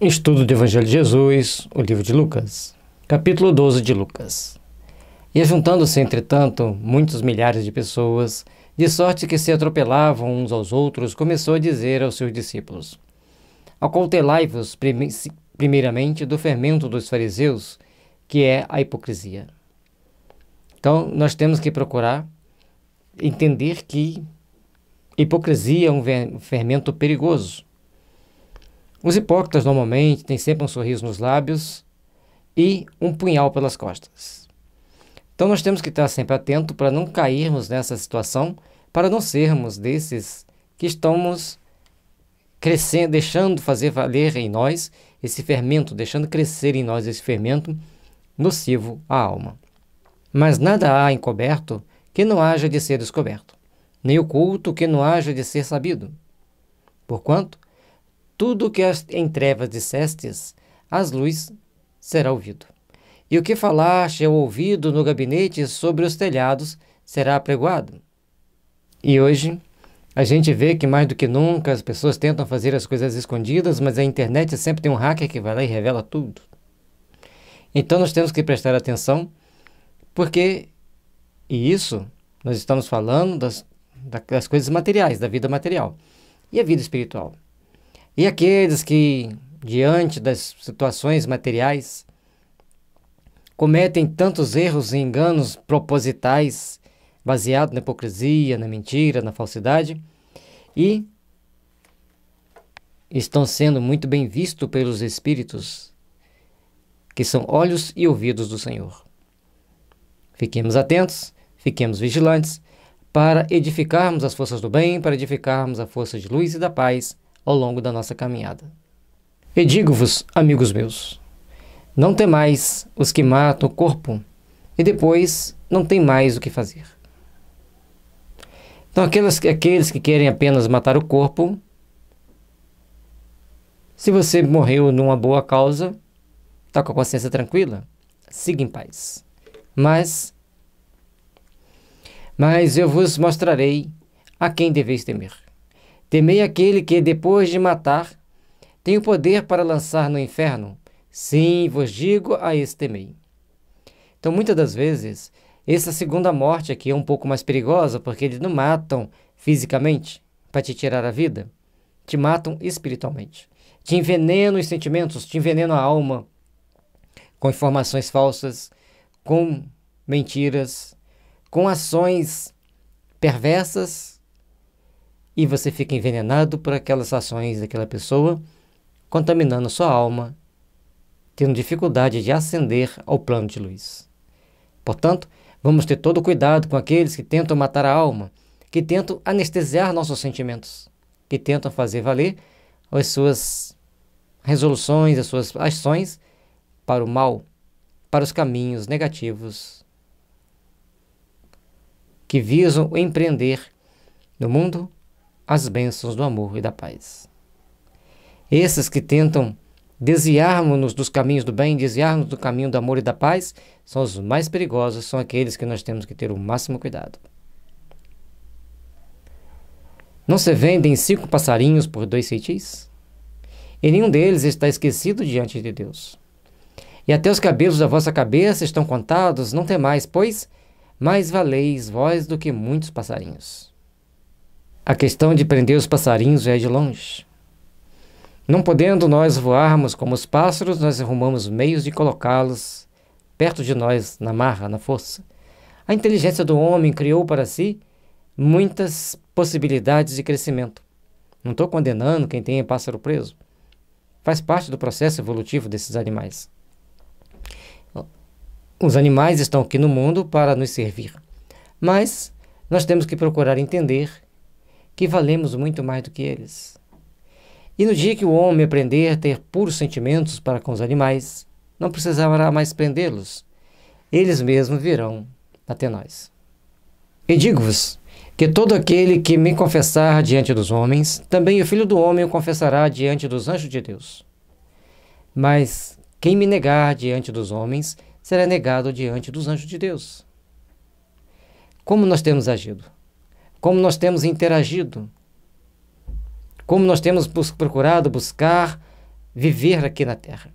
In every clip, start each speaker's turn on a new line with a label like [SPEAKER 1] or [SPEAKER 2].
[SPEAKER 1] Estudo do Evangelho de Jesus, o livro de Lucas, capítulo 12 de Lucas. E juntando-se, entretanto, muitos milhares de pessoas, de sorte que se atropelavam uns aos outros, começou a dizer aos seus discípulos: Acautelai-vos primeiramente do fermento dos fariseus, que é a hipocrisia. Então, nós temos que procurar entender que hipocrisia é um fermento perigoso os hipócritas normalmente têm sempre um sorriso nos lábios e um punhal pelas costas. Então nós temos que estar sempre atento para não cairmos nessa situação, para não sermos desses que estamos crescendo, deixando fazer valer em nós esse fermento, deixando crescer em nós esse fermento nocivo à alma. Mas nada há encoberto que não haja de ser descoberto, nem oculto que não haja de ser sabido. Porquanto, tudo que em trevas dissestes, as luz será ouvido. E o que falaste ao ouvido no gabinete sobre os telhados será apregoado. E hoje, a gente vê que mais do que nunca as pessoas tentam fazer as coisas escondidas, mas a internet sempre tem um hacker que vai lá e revela tudo. Então nós temos que prestar atenção, porque, e isso, nós estamos falando das, das coisas materiais, da vida material e a vida espiritual. E aqueles que, diante das situações materiais, cometem tantos erros e enganos propositais, baseados na hipocrisia, na mentira, na falsidade, e estão sendo muito bem vistos pelos espíritos, que são olhos e ouvidos do Senhor. Fiquemos atentos, fiquemos vigilantes, para edificarmos as forças do bem, para edificarmos a força de luz e da paz ao longo da nossa caminhada. E digo-vos, amigos meus, não temais os que matam o corpo e depois não tem mais o que fazer. Então, aqueles, aqueles que querem apenas matar o corpo, se você morreu numa boa causa, está com a consciência tranquila, siga em paz. Mas, mas eu vos mostrarei a quem deveis temer. Temei aquele que, depois de matar, tem o poder para lançar no inferno. Sim, vos digo, a esse temei. Então, muitas das vezes, essa segunda morte aqui é um pouco mais perigosa, porque eles não matam fisicamente para te tirar a vida, te matam espiritualmente. Te envenenam os sentimentos, te envenenam a alma com informações falsas, com mentiras, com ações perversas e você fica envenenado por aquelas ações daquela pessoa, contaminando sua alma, tendo dificuldade de ascender ao plano de luz. Portanto, vamos ter todo cuidado com aqueles que tentam matar a alma, que tentam anestesiar nossos sentimentos, que tentam fazer valer as suas resoluções, as suas ações para o mal, para os caminhos negativos que visam empreender no mundo as bênçãos do amor e da paz. Esses que tentam desviarmos-nos dos caminhos do bem, desviarmos do caminho do amor e da paz, são os mais perigosos, são aqueles que nós temos que ter o máximo cuidado. Não se vendem cinco passarinhos por dois ceitis? E nenhum deles está esquecido diante de Deus. E até os cabelos da vossa cabeça estão contados, não tem mais pois mais valeis vós do que muitos passarinhos. A questão de prender os passarinhos é de longe. Não podendo nós voarmos como os pássaros, nós arrumamos meios de colocá-los perto de nós, na marra, na força. A inteligência do homem criou para si muitas possibilidades de crescimento. Não estou condenando quem tem pássaro preso. Faz parte do processo evolutivo desses animais. Os animais estão aqui no mundo para nos servir. Mas nós temos que procurar entender que valemos muito mais do que eles. E no dia que o homem aprender a ter puros sentimentos para com os animais, não precisará mais prendê-los. Eles mesmos virão até nós. E digo-vos que todo aquele que me confessar diante dos homens, também o Filho do Homem o confessará diante dos anjos de Deus. Mas quem me negar diante dos homens, será negado diante dos anjos de Deus. Como nós temos agido? como nós temos interagido, como nós temos bus procurado buscar viver aqui na terra.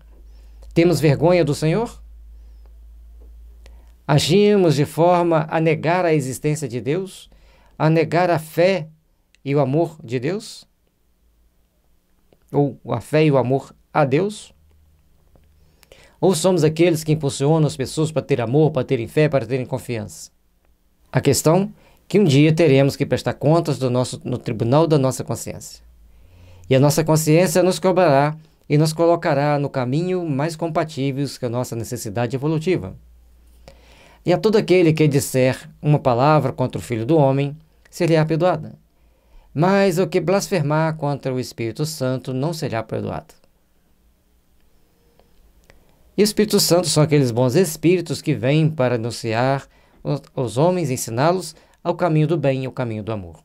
[SPEAKER 1] Temos vergonha do Senhor? Agimos de forma a negar a existência de Deus, a negar a fé e o amor de Deus? Ou a fé e o amor a Deus? Ou somos aqueles que impulsionam as pessoas para ter amor, para terem fé, para terem confiança? A questão que um dia teremos que prestar contas do nosso, no tribunal da nossa consciência. E a nossa consciência nos cobrará e nos colocará no caminho mais compatível com a nossa necessidade evolutiva. E a todo aquele que disser uma palavra contra o Filho do Homem, será perdoada. Mas o que blasfemar contra o Espírito Santo não será perdoado. E o Espírito Santo são aqueles bons espíritos que vêm para anunciar os homens, ensiná-los ao caminho do bem e ao caminho do amor.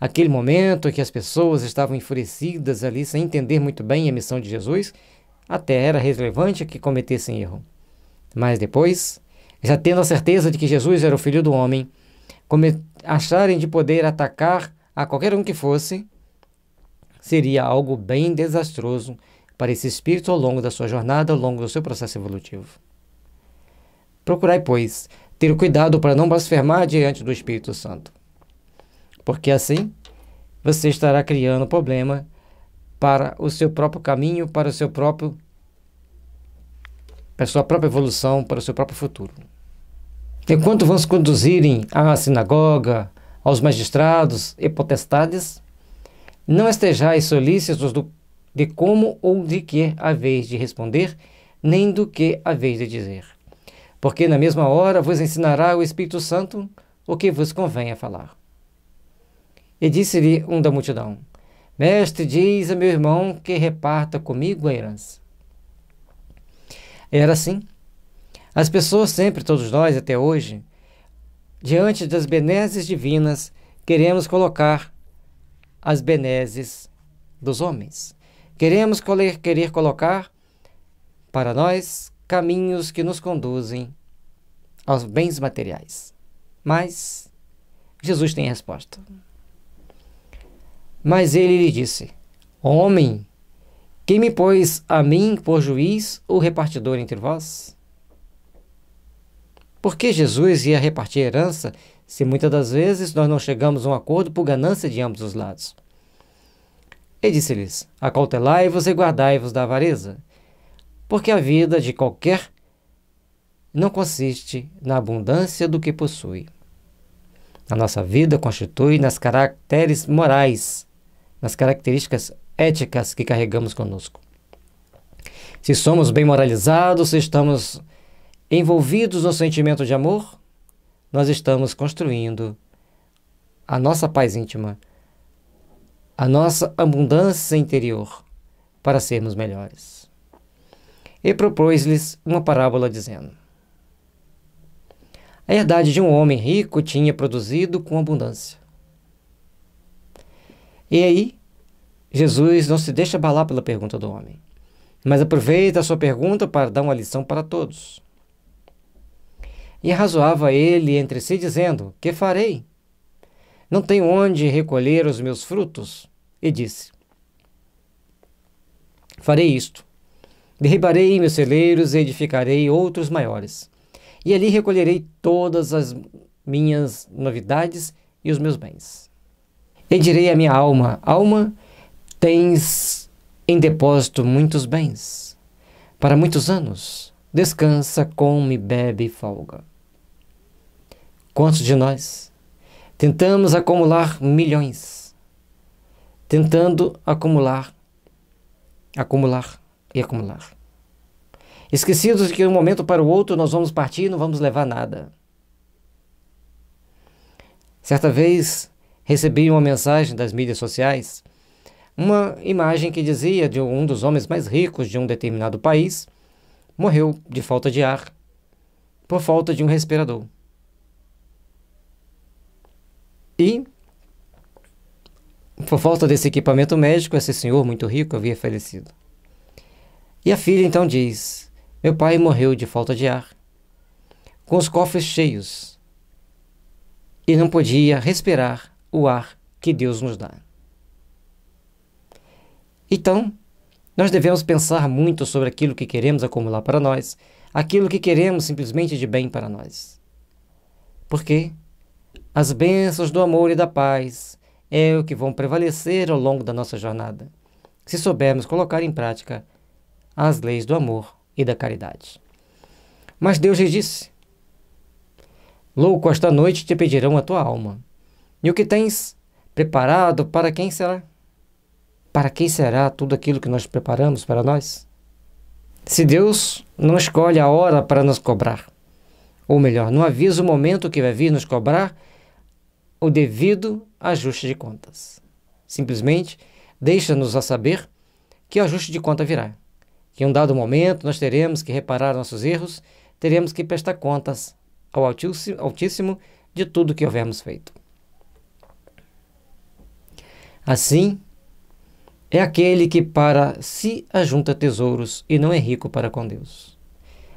[SPEAKER 1] Aquele momento em que as pessoas estavam enfurecidas ali sem entender muito bem a missão de Jesus, até era relevante que cometessem erro. Mas depois, já tendo a certeza de que Jesus era o Filho do Homem, acharem de poder atacar a qualquer um que fosse, seria algo bem desastroso para esse espírito ao longo da sua jornada, ao longo do seu processo evolutivo. Procurai, pois, ter cuidado para não blasfemar diante do Espírito Santo. Porque assim você estará criando problema para o seu próprio caminho, para o seu próprio para a sua própria evolução, para o seu próprio futuro. Enquanto vão se conduzirem à sinagoga, aos magistrados e potestades, não estejais solícitos do, de como ou de que vez de responder, nem do que vez de dizer porque na mesma hora vos ensinará o Espírito Santo o que vos convém a falar. E disse-lhe um da multidão: Mestre, diz a meu irmão que reparta comigo a herança. Era assim. As pessoas, sempre, todos nós até hoje, diante das benesses divinas, queremos colocar as benesses dos homens. Queremos querer colocar para nós caminhos que nos conduzem aos bens materiais. Mas Jesus tem resposta. Mas ele lhe disse: Homem, quem me pôs a mim por juiz ou repartidor entre vós? Por que Jesus ia repartir herança se muitas das vezes nós não chegamos a um acordo por ganância de ambos os lados? E disse-lhes: Acautelai-vos e guardai-vos da avareza, porque a vida de qualquer não consiste na abundância do que possui. A nossa vida constitui nas caracteres morais, nas características éticas que carregamos conosco. Se somos bem moralizados, se estamos envolvidos no sentimento de amor, nós estamos construindo a nossa paz íntima, a nossa abundância interior para sermos melhores e propôs-lhes uma parábola, dizendo: A herdade de um homem rico tinha produzido com abundância. E aí, Jesus não se deixa abalar pela pergunta do homem, mas aproveita a sua pergunta para dar uma lição para todos. E razoava ele entre si, dizendo: Que farei? Não tenho onde recolher os meus frutos. E disse: Farei isto Derribarei meus celeiros e edificarei outros maiores. E ali recolherei todas as minhas novidades e os meus bens. E direi à minha alma: Alma, tens em depósito muitos bens. Para muitos anos, descansa, come, bebe e folga. Quantos de nós tentamos acumular milhões, tentando acumular, acumular e acumular. Esquecidos que de um momento para o outro nós vamos partir e não vamos levar nada. Certa vez recebi uma mensagem das mídias sociais, uma imagem que dizia de um dos homens mais ricos de um determinado país morreu de falta de ar por falta de um respirador. E por falta desse equipamento médico, esse senhor muito rico havia falecido. E a filha então diz: Meu pai morreu de falta de ar, com os cofres cheios, e não podia respirar o ar que Deus nos dá. Então, nós devemos pensar muito sobre aquilo que queremos acumular para nós, aquilo que queremos simplesmente de bem para nós. Porque as bênçãos do amor e da paz é o que vão prevalecer ao longo da nossa jornada, se soubermos colocar em prática às leis do amor e da caridade. Mas Deus lhe disse: Louco, esta noite te pedirão a tua alma, e o que tens preparado para quem será? Para quem será tudo aquilo que nós preparamos para nós? Se Deus não escolhe a hora para nos cobrar, ou melhor, não avisa o momento que vai vir nos cobrar o devido ajuste de contas. Simplesmente deixa-nos a saber que o ajuste de conta virá que em um dado momento nós teremos que reparar nossos erros, teremos que prestar contas ao Altíssimo de tudo que houvermos feito. Assim, é aquele que para si ajunta tesouros e não é rico para com Deus.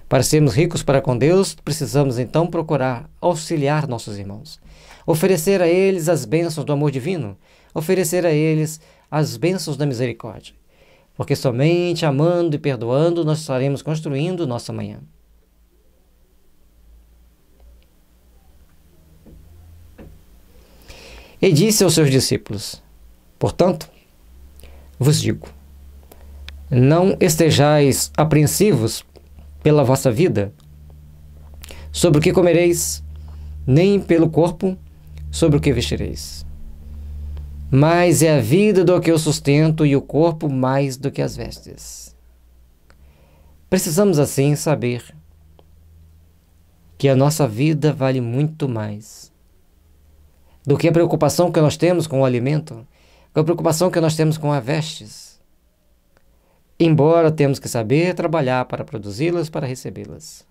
[SPEAKER 1] Para sermos ricos para com Deus, precisamos então procurar auxiliar nossos irmãos, oferecer a eles as bênçãos do amor divino, oferecer a eles as bênçãos da misericórdia. Porque somente amando e perdoando nós estaremos construindo nossa manhã. E disse aos seus discípulos: Portanto, vos digo, não estejais apreensivos pela vossa vida, sobre o que comereis, nem pelo corpo, sobre o que vestireis. Mais é a vida do que o sustento e o corpo mais do que as vestes. Precisamos, assim, saber que a nossa vida vale muito mais do que a preocupação que nós temos com o alimento, com a preocupação que nós temos com as vestes. Embora temos que saber trabalhar para produzi-las, para recebê-las.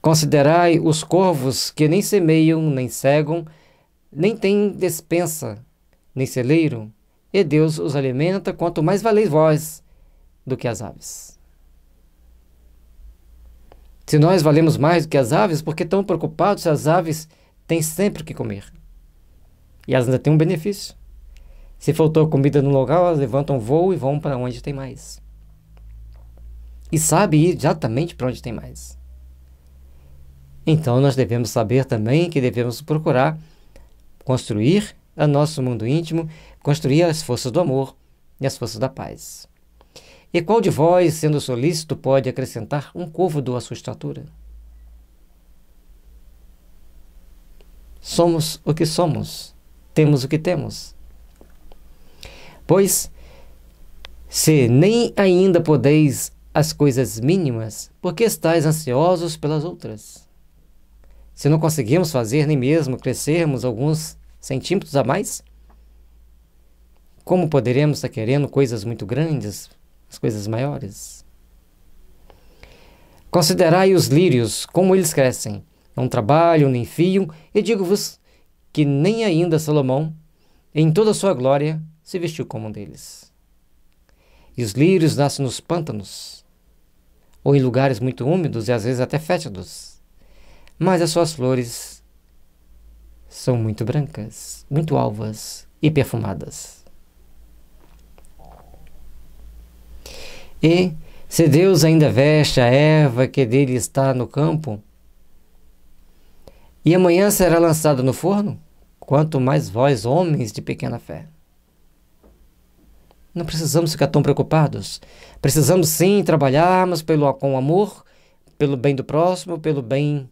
[SPEAKER 1] Considerai os corvos que nem semeiam, nem cegam, nem tem despensa, nem celeiro, e Deus os alimenta, quanto mais valeis vós do que as aves. Se nós valemos mais do que as aves, porque estão preocupados se as aves têm sempre o que comer. E elas ainda têm um benefício. Se faltou comida no local, elas levantam voo e vão para onde tem mais. E sabe exatamente para onde tem mais. Então nós devemos saber também que devemos procurar construir o nosso mundo íntimo, construir as forças do amor e as forças da paz. E qual de vós, sendo solícito, pode acrescentar um côvado à sua estatura? Somos o que somos, temos o que temos. Pois, se nem ainda podeis as coisas mínimas, por que estáis ansiosos pelas outras? se não conseguimos fazer nem mesmo crescermos alguns centímetros a mais? Como poderemos estar querendo coisas muito grandes, as coisas maiores? Considerai os lírios, como eles crescem. Não trabalham nem fiam, e digo-vos que nem ainda Salomão, em toda a sua glória, se vestiu como um deles. E os lírios nascem nos pântanos, ou em lugares muito úmidos e às vezes até fétidos mas as suas flores são muito brancas, muito alvas e perfumadas. E se Deus ainda veste a erva que dele está no campo, e amanhã será lançada no forno, quanto mais vós, homens de pequena fé. Não precisamos ficar tão preocupados. Precisamos sim trabalharmos pelo, com amor, pelo bem do próximo, pelo bem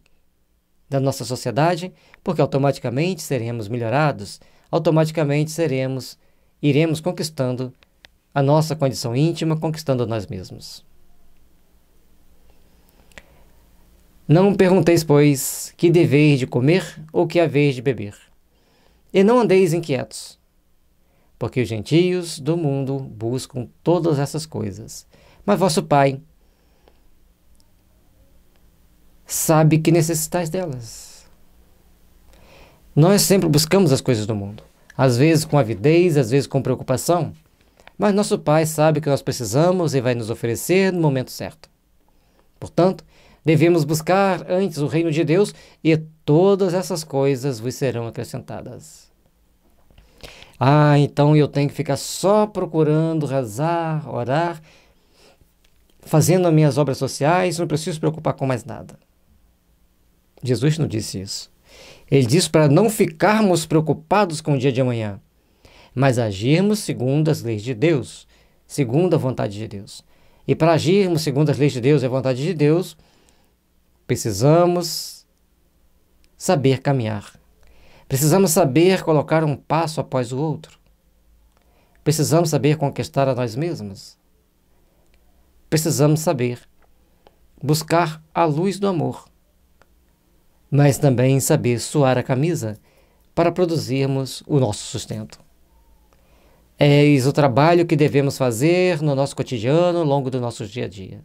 [SPEAKER 1] da nossa sociedade, porque automaticamente seremos melhorados, automaticamente seremos, iremos conquistando a nossa condição íntima, conquistando nós mesmos. Não pergunteis, pois, que deveis de comer ou que haveis de beber. E não andeis inquietos, porque os gentios do mundo buscam todas essas coisas. Mas vosso Pai sabe que necessitais delas. Nós sempre buscamos as coisas do mundo, às vezes com avidez, às vezes com preocupação, mas nosso Pai sabe que nós precisamos e vai nos oferecer no momento certo. Portanto, devemos buscar antes o reino de Deus e todas essas coisas vos serão acrescentadas. Ah, então eu tenho que ficar só procurando rezar, orar, fazendo as minhas obras sociais, não preciso preocupar com mais nada. Jesus não disse isso. Ele diz para não ficarmos preocupados com o dia de amanhã, mas agirmos segundo as leis de Deus, segundo a vontade de Deus. E para agirmos segundo as leis de Deus e a vontade de Deus, precisamos saber caminhar. Precisamos saber colocar um passo após o outro. Precisamos saber conquistar a nós mesmos. Precisamos saber buscar a luz do amor mas também saber suar a camisa para produzirmos o nosso sustento. Eis é o trabalho que devemos fazer no nosso cotidiano, ao longo do nosso dia a dia.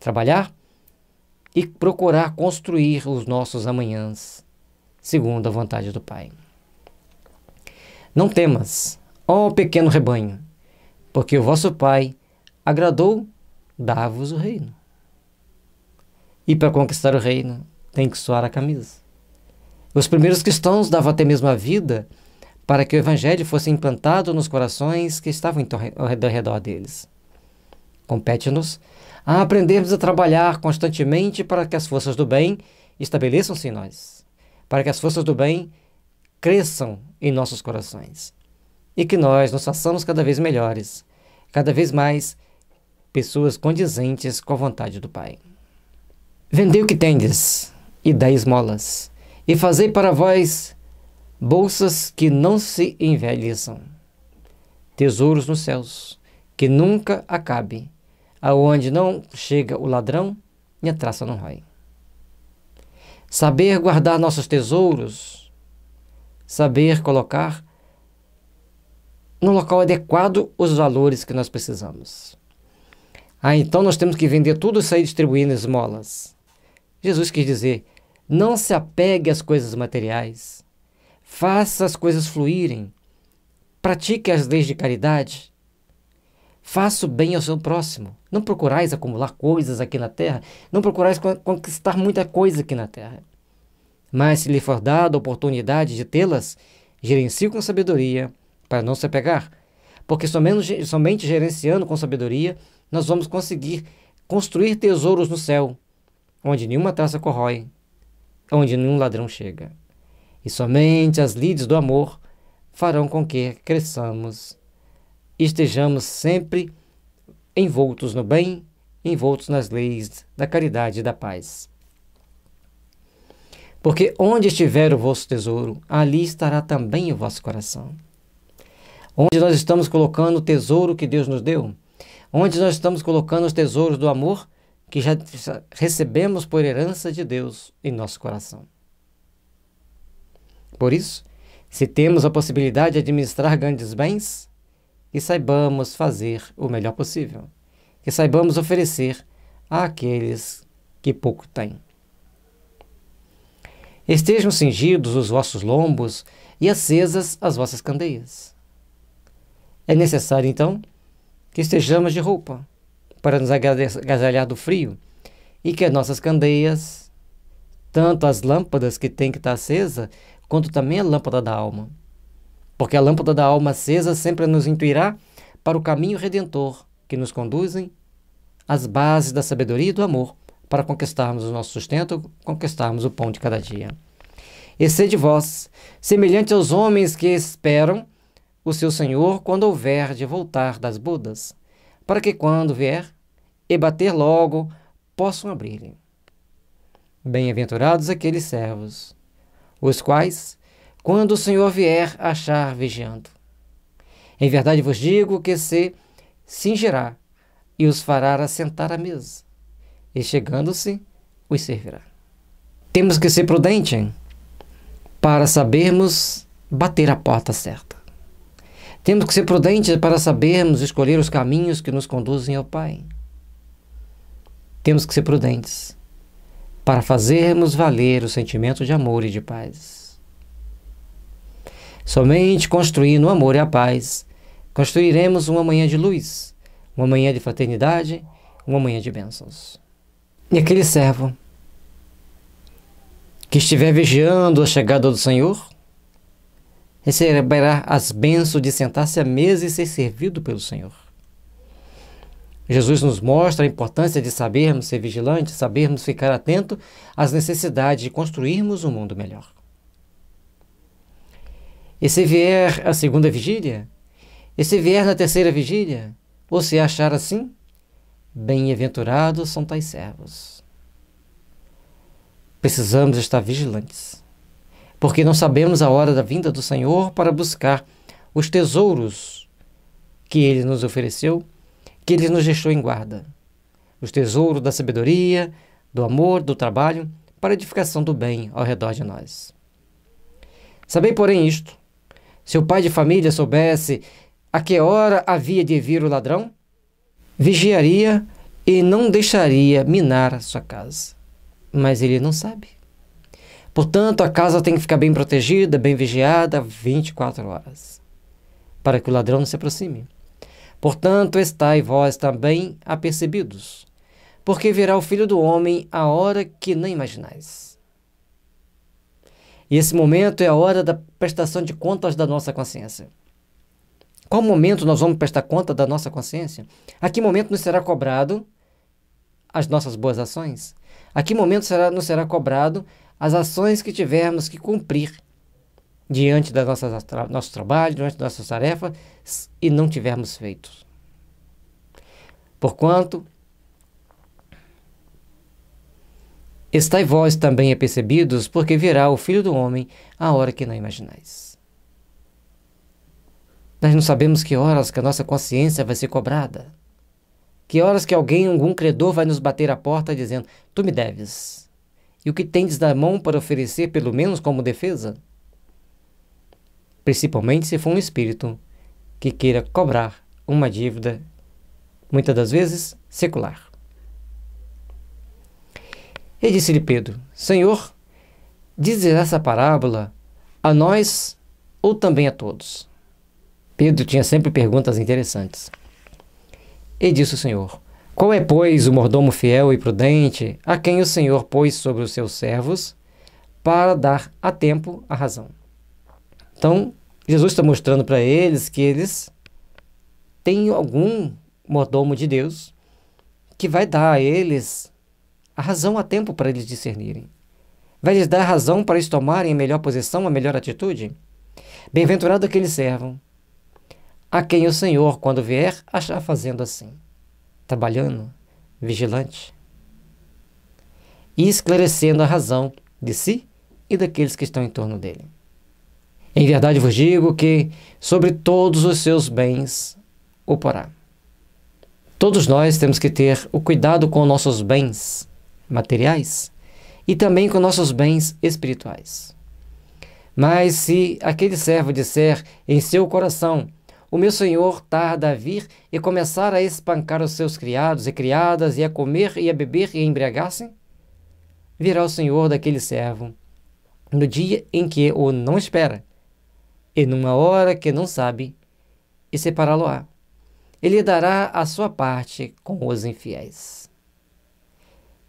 [SPEAKER 1] Trabalhar e procurar construir os nossos amanhãs, segundo a vontade do Pai. Não temas, ó pequeno rebanho, porque o vosso Pai agradou dar-vos o reino. E para conquistar o reino, tem que suar a camisa. Os primeiros cristãos davam até mesmo a vida para que o evangelho fosse implantado nos corações que estavam ao redor deles. Compete-nos a aprendermos a trabalhar constantemente para que as forças do bem estabeleçam-se em nós, para que as forças do bem cresçam em nossos corações e que nós nos façamos cada vez melhores, cada vez mais pessoas condizentes com a vontade do Pai. Vendei o que tendes e dez esmolas, e fazei para vós bolsas que não se envelheçam, tesouros nos céus, que nunca acabe, aonde não chega o ladrão e a traça não rói. Saber guardar nossos tesouros, saber colocar no local adequado os valores que nós precisamos. Ah, então nós temos que vender tudo e sair distribuindo esmolas. Jesus quis dizer: não se apegue às coisas materiais, faça as coisas fluírem, pratique as leis de caridade, faça o bem ao seu próximo. Não procurais acumular coisas aqui na terra, não procurais conquistar muita coisa aqui na terra. Mas se lhe for dada a oportunidade de tê-las, gerencie com sabedoria para não se apegar, porque somente, somente gerenciando com sabedoria nós vamos conseguir construir tesouros no céu onde nenhuma taça corrói, onde nenhum ladrão chega. E somente as lides do amor farão com que cresçamos e estejamos sempre envoltos no bem, envoltos nas leis da caridade e da paz. Porque onde estiver o vosso tesouro, ali estará também o vosso coração. Onde nós estamos colocando o tesouro que Deus nos deu, onde nós estamos colocando os tesouros do amor, que já recebemos por herança de Deus em nosso coração. Por isso, se temos a possibilidade de administrar grandes bens, que saibamos fazer o melhor possível, que saibamos oferecer àqueles que pouco têm. Estejam cingidos os vossos lombos e acesas as vossas candeias. É necessário, então, que estejamos de roupa, para nos agasalhar do frio, e que as nossas candeias, tanto as lâmpadas que têm que estar tá acesas, acesa, quanto também a lâmpada da alma. Porque a lâmpada da alma acesa sempre nos intuirá para o caminho redentor que nos conduzem às bases da sabedoria e do amor para conquistarmos o nosso sustento, conquistarmos o pão de cada dia. E sede vós, semelhante aos homens que esperam o seu Senhor quando houver de voltar das bodas para que quando vier e bater logo, possam abrir-lhe. Bem-aventurados aqueles servos, os quais, quando o Senhor vier, achar vigiando. Em verdade vos digo que se cingirá e os fará assentar à mesa, e chegando-se, os servirá. Temos que ser prudentes para sabermos bater a porta certa. Temos que ser prudentes para sabermos escolher os caminhos que nos conduzem ao Pai. Temos que ser prudentes para fazermos valer o sentimento de amor e de paz. Somente construindo o amor e a paz, construiremos uma manhã de luz, uma manhã de fraternidade, uma manhã de bênçãos. E aquele servo que estiver vigiando a chegada do Senhor, receberá as bênçãos de sentar-se à mesa e ser servido pelo Senhor. Jesus nos mostra a importância de sabermos ser vigilantes, sabermos ficar atento às necessidades de construirmos um mundo melhor. E se vier a segunda vigília? E se vier na terceira vigília? Ou se achar assim? Bem-aventurados são tais servos. Precisamos estar vigilantes porque não sabemos a hora da vinda do Senhor para buscar os tesouros que ele nos ofereceu, que ele nos deixou em guarda. Os tesouros da sabedoria, do amor, do trabalho, para edificação do bem ao redor de nós. Sabei, porém, isto: se o pai de família soubesse a que hora havia de vir o ladrão, vigiaria e não deixaria minar sua casa. Mas ele não sabe. Portanto, a casa tem que ficar bem protegida, bem vigiada 24 horas, para que o ladrão não se aproxime. Portanto, estai vós também apercebidos, porque virá o filho do homem a hora que nem imaginais. E esse momento é a hora da prestação de contas da nossa consciência. Qual momento nós vamos prestar conta da nossa consciência? A que momento nos será cobrado as nossas boas ações? A que momento será, nos será cobrado as ações que tivermos que cumprir diante do nosso trabalho, diante das nossas tarefas, e não tivermos feito. Porquanto, estai vós também apercebidos, porque virá o Filho do Homem a hora que não imaginais. Nós não sabemos que horas que a nossa consciência vai ser cobrada. Que horas que alguém, algum credor, vai nos bater à porta dizendo: Tu me deves. E o que tendes da mão para oferecer, pelo menos como defesa? Principalmente se for um espírito que queira cobrar uma dívida, muitas das vezes secular. E disse-lhe Pedro: Senhor, dizes essa parábola a nós ou também a todos? Pedro tinha sempre perguntas interessantes. E disse o Senhor: qual é, pois, o mordomo fiel e prudente a quem o Senhor pôs sobre os seus servos para dar a tempo a razão? Então, Jesus está mostrando para eles que eles têm algum mordomo de Deus que vai dar a eles a razão a tempo para eles discernirem. Vai lhes dar razão para eles tomarem a melhor posição, a melhor atitude? Bem-aventurado aquele servo, a quem o Senhor, quando vier, achar fazendo assim trabalhando, vigilante e esclarecendo a razão de si e daqueles que estão em torno dele. Em verdade vos digo que sobre todos os seus bens o porá. Todos nós temos que ter o cuidado com nossos bens materiais e também com nossos bens espirituais. Mas se aquele servo disser em seu coração, o meu senhor tarda a vir e começar a espancar os seus criados e criadas, e a comer e a beber e a embriagar-se? Virá o senhor daquele servo no dia em que o não espera, e numa hora que não sabe, e separá-lo-á. Ele dará a sua parte com os infiéis.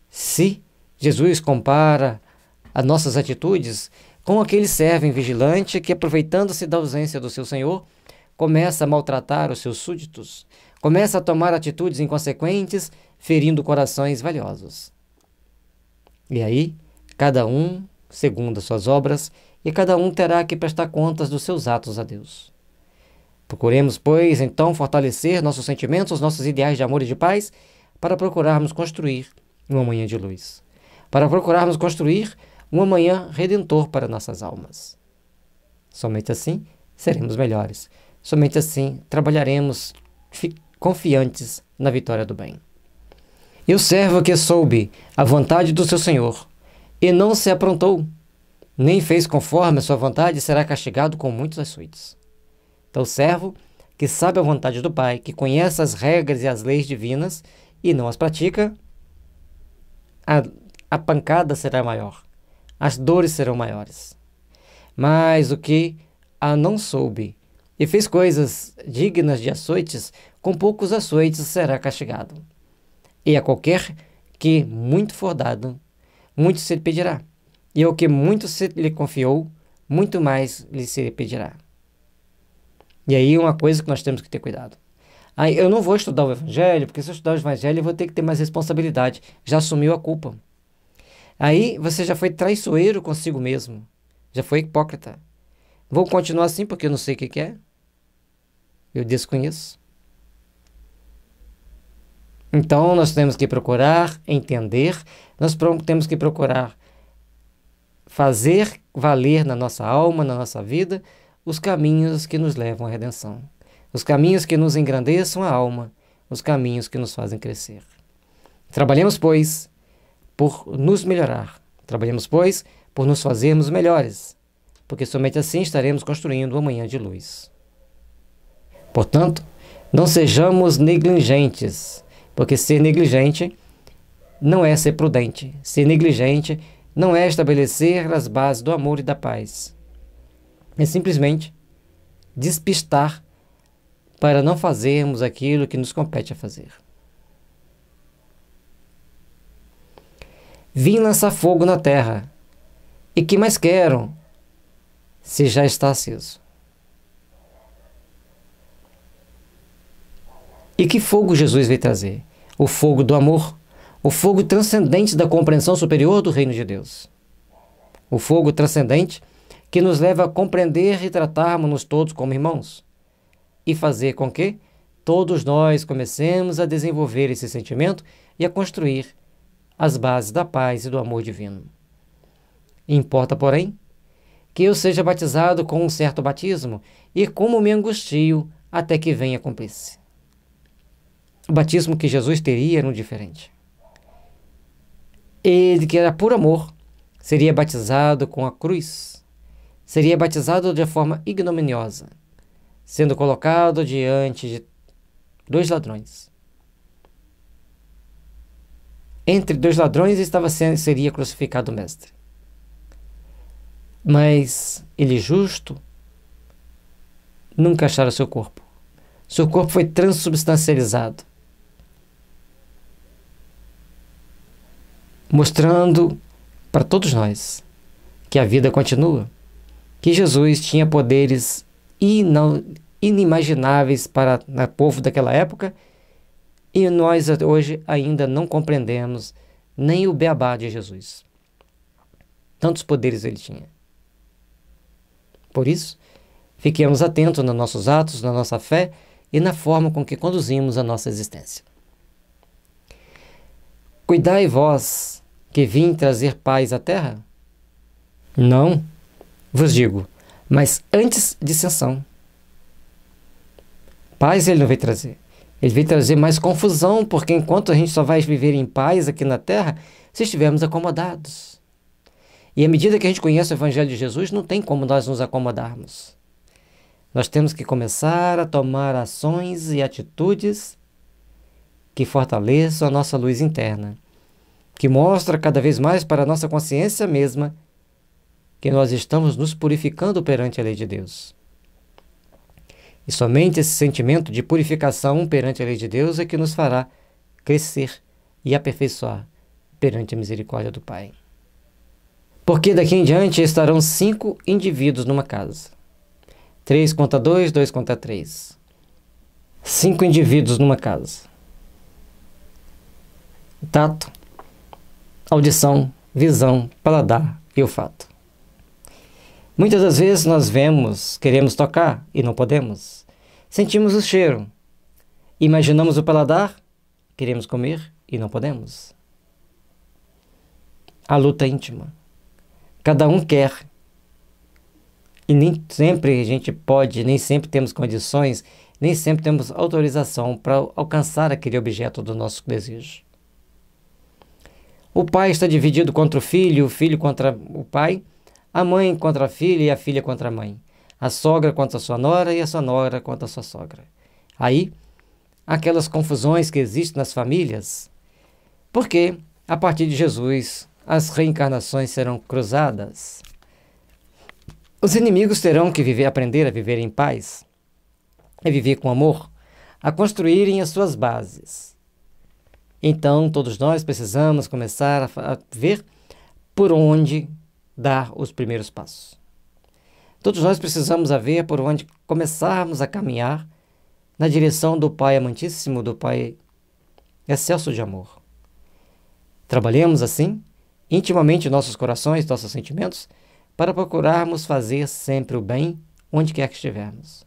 [SPEAKER 1] Se Jesus compara as nossas atitudes com aquele servo vigilante que, aproveitando-se da ausência do seu senhor, começa a maltratar os seus súditos, começa a tomar atitudes inconsequentes, ferindo corações valiosos. E aí, cada um, segundo as suas obras, e cada um terá que prestar contas dos seus atos a Deus. Procuremos, pois, então fortalecer nossos sentimentos, nossos ideais de amor e de paz, para procurarmos construir uma manhã de luz, para procurarmos construir um amanhã redentor para nossas almas. Somente assim seremos melhores. Somente assim trabalharemos confiantes na vitória do bem. E o servo que soube a vontade do seu senhor e não se aprontou, nem fez conforme a sua vontade, será castigado com muitos açoites. Então, o servo que sabe a vontade do Pai, que conhece as regras e as leis divinas e não as pratica, a, a pancada será maior, as dores serão maiores. Mas o que a não soube e fez coisas dignas de açoites, com poucos açoites será castigado. E a qualquer que muito for dado, muito se lhe pedirá. E ao que muito se lhe confiou, muito mais lhe se pedirá. E aí uma coisa que nós temos que ter cuidado. Aí eu não vou estudar o evangelho, porque se eu estudar o evangelho eu vou ter que ter mais responsabilidade. Já assumiu a culpa. Aí você já foi traiçoeiro consigo mesmo. Já foi hipócrita. Vou continuar assim porque eu não sei o que, que é. Eu desconheço. Então, nós temos que procurar entender, nós temos que procurar fazer valer na nossa alma, na nossa vida, os caminhos que nos levam à redenção, os caminhos que nos engrandeçam a alma, os caminhos que nos fazem crescer. Trabalhemos, pois, por nos melhorar. Trabalhemos, pois, por nos fazermos melhores, porque somente assim estaremos construindo uma manhã de luz. Portanto, não sejamos negligentes, porque ser negligente não é ser prudente. Ser negligente não é estabelecer as bases do amor e da paz. É simplesmente despistar para não fazermos aquilo que nos compete a fazer. Vim lançar fogo na terra. E que mais quero se já está aceso? E que fogo Jesus veio trazer? O fogo do amor, o fogo transcendente da compreensão superior do reino de Deus. O fogo transcendente que nos leva a compreender e tratarmos-nos todos como irmãos e fazer com que todos nós comecemos a desenvolver esse sentimento e a construir as bases da paz e do amor divino. Importa, porém, que eu seja batizado com um certo batismo e como me angustio até que venha cumprir-se. O batismo que Jesus teria era um diferente. Ele, que era por amor, seria batizado com a cruz, seria batizado de forma ignominiosa, sendo colocado diante de dois ladrões. Entre dois ladrões estava sendo, seria crucificado o Mestre. Mas ele, justo, nunca achara seu corpo. Seu corpo foi transubstancializado mostrando para todos nós que a vida continua, que Jesus tinha poderes inimagináveis para o né, povo daquela época e nós hoje ainda não compreendemos nem o beabá de Jesus. Tantos poderes ele tinha. Por isso, fiquemos atentos nos nossos atos, na nossa fé e na forma com que conduzimos a nossa existência. Cuidai vós que vim trazer paz à terra? Não, vos digo, mas antes dissensão. Paz ele não veio trazer. Ele veio trazer mais confusão, porque enquanto a gente só vai viver em paz aqui na terra se estivermos acomodados. E à medida que a gente conhece o Evangelho de Jesus, não tem como nós nos acomodarmos. Nós temos que começar a tomar ações e atitudes que fortaleçam a nossa luz interna que mostra cada vez mais para a nossa consciência mesma que nós estamos nos purificando perante a lei de Deus. E somente esse sentimento de purificação perante a lei de Deus é que nos fará crescer e aperfeiçoar perante a misericórdia do Pai. Porque daqui em diante estarão cinco indivíduos numa casa. Três contra dois, dois contra três. Cinco indivíduos numa casa. Tato, audição, visão, paladar e olfato. Muitas das vezes nós vemos, queremos tocar e não podemos. Sentimos o cheiro, imaginamos o paladar, queremos comer e não podemos. A luta íntima. Cada um quer. E nem sempre a gente pode, nem sempre temos condições, nem sempre temos autorização para alcançar aquele objeto do nosso desejo. O pai está dividido contra o filho, o filho contra o pai, a mãe contra a filha e a filha contra a mãe, a sogra contra a sua nora e a sua nora contra a sua sogra. Aí, aquelas confusões que existem nas famílias, porque a partir de Jesus as reencarnações serão cruzadas. Os inimigos terão que viver, aprender a viver em paz, a viver com amor, a construírem as suas bases. Então, todos nós precisamos começar a, a ver por onde dar os primeiros passos. Todos nós precisamos a ver por onde começarmos a caminhar na direção do Pai amantíssimo, do Pai excesso de amor. Trabalhemos assim, intimamente nossos corações, nossos sentimentos, para procurarmos fazer sempre o bem onde quer que estivermos.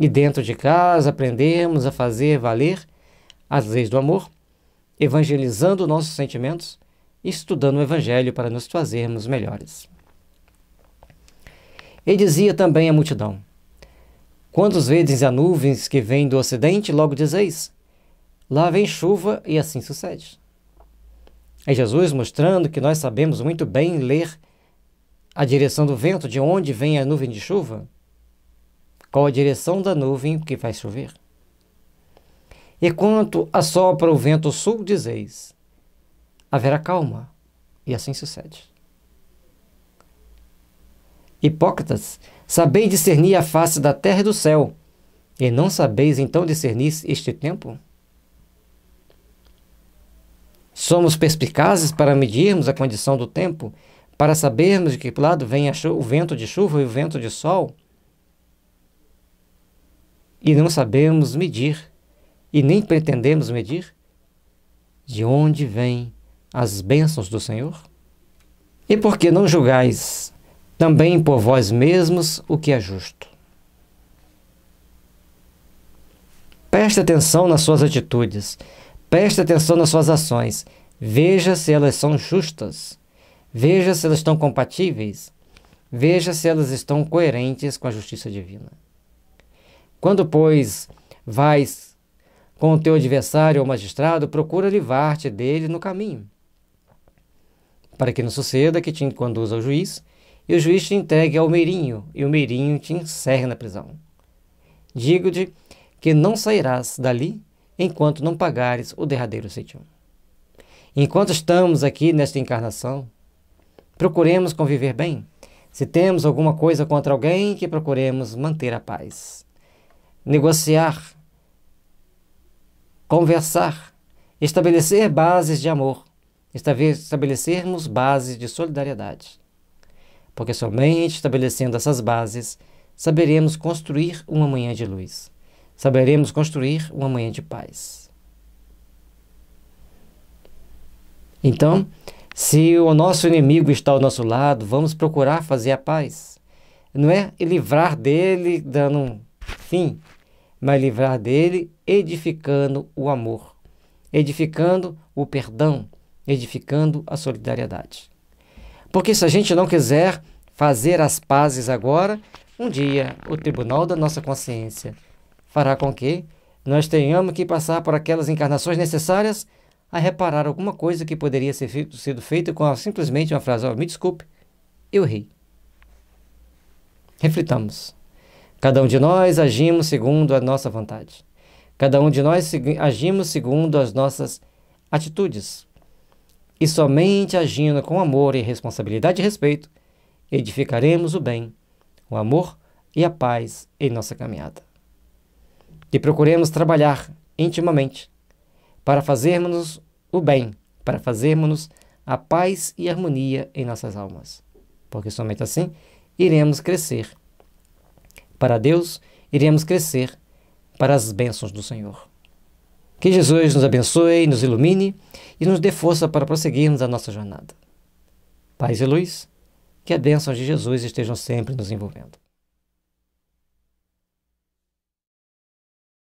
[SPEAKER 1] E dentro de casa aprendemos a fazer valer as leis do amor, evangelizando nossos sentimentos e estudando o Evangelho para nos fazermos melhores. E dizia também à multidão: Quantos vedes a nuvens que vêm do ocidente, logo dizeis: Lá vem chuva, e assim sucede. É Jesus mostrando que nós sabemos muito bem ler a direção do vento, de onde vem a nuvem de chuva, qual a direção da nuvem que faz chover. E quanto assopra o vento sul, dizeis: haverá calma. E assim sucede. Hipócritas, sabeis discernir a face da terra e do céu, e não sabeis então discernir este tempo? Somos perspicazes para medirmos a condição do tempo, para sabermos de que lado vem o vento de chuva e o vento de sol, e não sabemos medir e nem pretendemos medir? De onde vêm as bênçãos do Senhor? E por que não julgais também por vós mesmos o que é justo? Preste atenção nas suas atitudes, preste atenção nas suas ações, veja se elas são justas, veja se elas estão compatíveis, veja se elas estão coerentes com a justiça divina. Quando, pois, vais com o teu adversário ou magistrado, procura livrar-te dele no caminho, para que não suceda que te conduza ao juiz, e o juiz te entregue ao meirinho, e o meirinho te encerre na prisão. Digo-te que não sairás dali enquanto não pagares o derradeiro sítio Enquanto estamos aqui nesta encarnação, procuremos conviver bem. Se temos alguma coisa contra alguém, que procuremos manter a paz. Negociar conversar, estabelecer bases de amor, estabelecermos bases de solidariedade. Porque somente estabelecendo essas bases saberemos construir uma manhã de luz, saberemos construir uma manhã de paz. Então, se o nosso inimigo está ao nosso lado, vamos procurar fazer a paz. Não é livrar dele dando um fim, mas livrar dele, edificando o amor, edificando o perdão, edificando a solidariedade. Porque se a gente não quiser fazer as pazes agora, um dia o tribunal da nossa consciência fará com que nós tenhamos que passar por aquelas encarnações necessárias a reparar alguma coisa que poderia ser feito, sido feita com simplesmente uma frase: oh, me desculpe, eu ri. Reflitamos. Cada um de nós agimos segundo a nossa vontade. Cada um de nós agimos segundo as nossas atitudes. E somente agindo com amor e responsabilidade e respeito, edificaremos o bem, o amor e a paz em nossa caminhada. Que procuremos trabalhar intimamente para fazermos o bem, para fazermos a paz e harmonia em nossas almas. Porque somente assim iremos crescer para Deus, iremos crescer para as bênçãos do Senhor. Que Jesus nos abençoe, nos ilumine e nos dê força para prosseguirmos a nossa jornada. Paz e luz, que a bênção de Jesus estejam sempre nos envolvendo.